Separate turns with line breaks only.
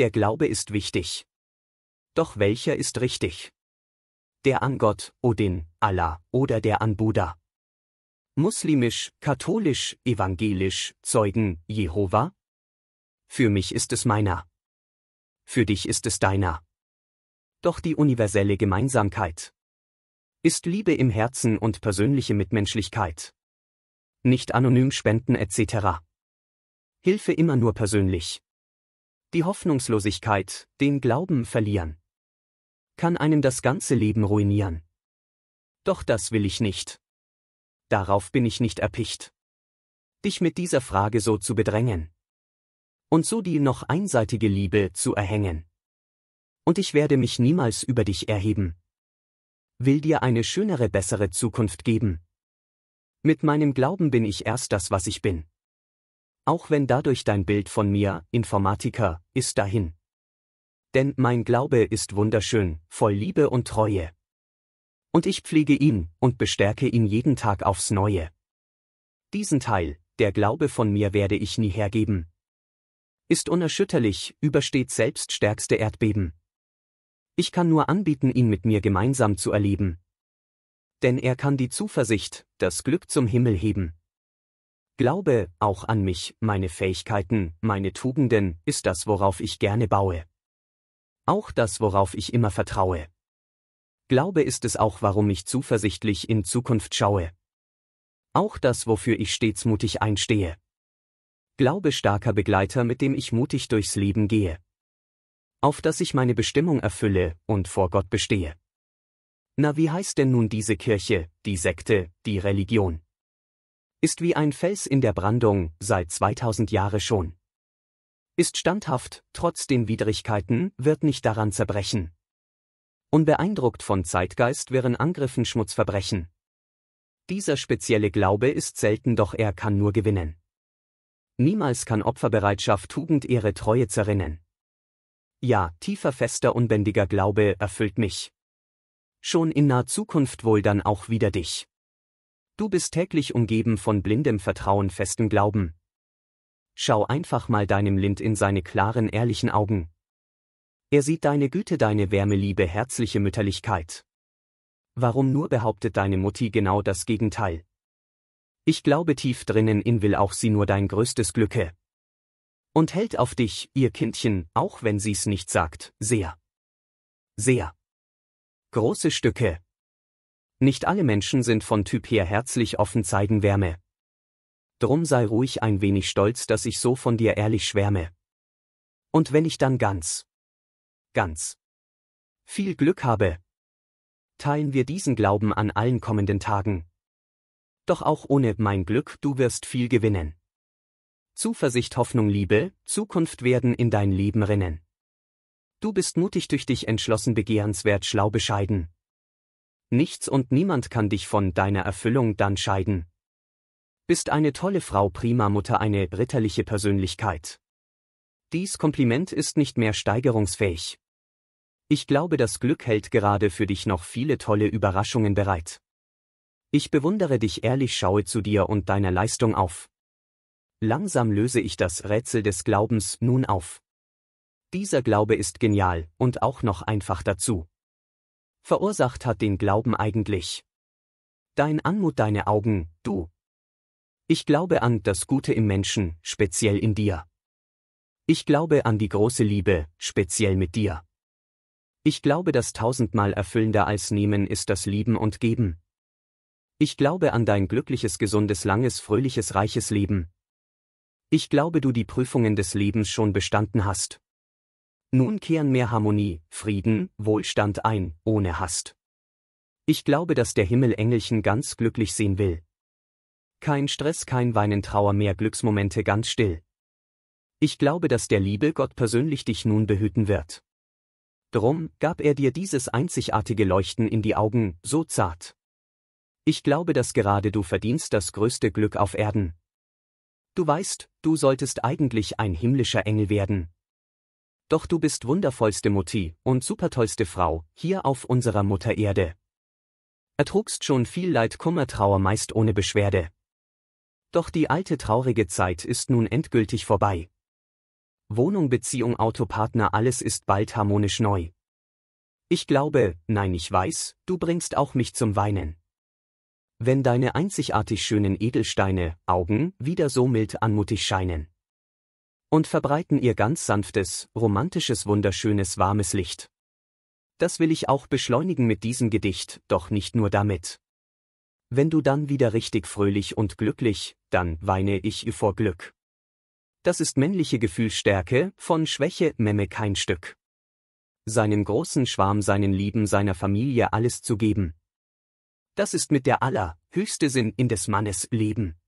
Der Glaube ist wichtig. Doch welcher ist richtig? Der an Gott, Odin, Allah oder der an Buddha? Muslimisch, katholisch, evangelisch, Zeugen, Jehova? Für mich ist es meiner. Für dich ist es deiner. Doch die universelle Gemeinsamkeit ist Liebe im Herzen und persönliche Mitmenschlichkeit. Nicht anonym spenden etc. Hilfe immer nur persönlich die Hoffnungslosigkeit, den Glauben verlieren. Kann einem das ganze Leben ruinieren. Doch das will ich nicht. Darauf bin ich nicht erpicht. Dich mit dieser Frage so zu bedrängen. Und so die noch einseitige Liebe zu erhängen. Und ich werde mich niemals über dich erheben. Will dir eine schönere, bessere Zukunft geben. Mit meinem Glauben bin ich erst das, was ich bin. Auch wenn dadurch dein Bild von mir, Informatiker, ist dahin. Denn mein Glaube ist wunderschön, voll Liebe und Treue. Und ich pflege ihn und bestärke ihn jeden Tag aufs Neue. Diesen Teil, der Glaube von mir werde ich nie hergeben. Ist unerschütterlich, übersteht selbst stärkste Erdbeben. Ich kann nur anbieten, ihn mit mir gemeinsam zu erleben. Denn er kann die Zuversicht, das Glück zum Himmel heben. Glaube, auch an mich, meine Fähigkeiten, meine Tugenden, ist das, worauf ich gerne baue. Auch das, worauf ich immer vertraue. Glaube ist es auch, warum ich zuversichtlich in Zukunft schaue. Auch das, wofür ich stets mutig einstehe. Glaube starker Begleiter, mit dem ich mutig durchs Leben gehe. Auf das ich meine Bestimmung erfülle und vor Gott bestehe. Na, wie heißt denn nun diese Kirche, die Sekte, die Religion? Ist wie ein Fels in der Brandung, seit 2000 Jahre schon. Ist standhaft, trotz den Widrigkeiten, wird nicht daran zerbrechen. Unbeeindruckt von Zeitgeist wären Angriffen Schmutzverbrechen. Dieser spezielle Glaube ist selten, doch er kann nur gewinnen. Niemals kann Opferbereitschaft Tugend Ehre Treue zerrinnen. Ja, tiefer, fester, unbändiger Glaube erfüllt mich. Schon in naher Zukunft wohl dann auch wieder dich. Du bist täglich umgeben von blindem Vertrauen, festem Glauben. Schau einfach mal deinem Lind in seine klaren, ehrlichen Augen. Er sieht deine Güte, deine Wärme, Liebe, herzliche Mütterlichkeit. Warum nur behauptet deine Mutti genau das Gegenteil? Ich glaube tief drinnen in will auch sie nur dein größtes Glücke. Und hält auf dich, ihr Kindchen, auch wenn sie's nicht sagt, sehr. Sehr. Große Stücke. Nicht alle Menschen sind von Typ her herzlich offen zeigen Wärme. Drum sei ruhig ein wenig stolz, dass ich so von dir ehrlich schwärme. Und wenn ich dann ganz, ganz viel Glück habe, teilen wir diesen Glauben an allen kommenden Tagen. Doch auch ohne mein Glück, du wirst viel gewinnen. Zuversicht, Hoffnung, Liebe, Zukunft werden in dein Leben rinnen. Du bist mutig, tüchtig, entschlossen, begehrenswert, schlau, bescheiden nichts und niemand kann dich von deiner Erfüllung dann scheiden. Bist eine tolle Frau, prima Mutter, eine ritterliche Persönlichkeit. Dies Kompliment ist nicht mehr steigerungsfähig. Ich glaube, das Glück hält gerade für dich noch viele tolle Überraschungen bereit. Ich bewundere dich ehrlich, schaue zu dir und deiner Leistung auf. Langsam löse ich das Rätsel des Glaubens nun auf. Dieser Glaube ist genial und auch noch einfach dazu verursacht hat den Glauben eigentlich? Dein Anmut, deine Augen, du. Ich glaube an das Gute im Menschen, speziell in dir. Ich glaube an die große Liebe, speziell mit dir. Ich glaube, dass tausendmal erfüllender als nehmen ist das Lieben und Geben. Ich glaube an dein glückliches, gesundes, langes, fröhliches, reiches Leben. Ich glaube, du die Prüfungen des Lebens schon bestanden hast. Nun kehren mehr Harmonie, Frieden, Wohlstand ein, ohne Hast. Ich glaube, dass der Himmel Engelchen ganz glücklich sehen will. Kein Stress, kein Weinen, Trauer, mehr Glücksmomente ganz still. Ich glaube, dass der liebe Gott persönlich dich nun behüten wird. Drum gab er dir dieses einzigartige Leuchten in die Augen, so zart. Ich glaube, dass gerade du verdienst das größte Glück auf Erden. Du weißt, du solltest eigentlich ein himmlischer Engel werden, doch du bist wundervollste Mutti und supertollste Frau, hier auf unserer Mutter Erde. Ertrugst schon viel Leid, Kummer, Trauer meist ohne Beschwerde. Doch die alte traurige Zeit ist nun endgültig vorbei. Wohnung, Beziehung, Autopartner, alles ist bald harmonisch neu. Ich glaube, nein, ich weiß, du bringst auch mich zum Weinen. Wenn deine einzigartig schönen Edelsteine, Augen, wieder so mild anmutig scheinen und verbreiten ihr ganz sanftes, romantisches, wunderschönes, warmes Licht. Das will ich auch beschleunigen mit diesem Gedicht, doch nicht nur damit. Wenn du dann wieder richtig fröhlich und glücklich, dann weine ich vor Glück. Das ist männliche Gefühlsstärke, von Schwäche memme kein Stück. Seinen großen Schwarm, seinen Lieben, seiner Familie alles zu geben. Das ist mit der aller höchste Sinn in des Mannes Leben.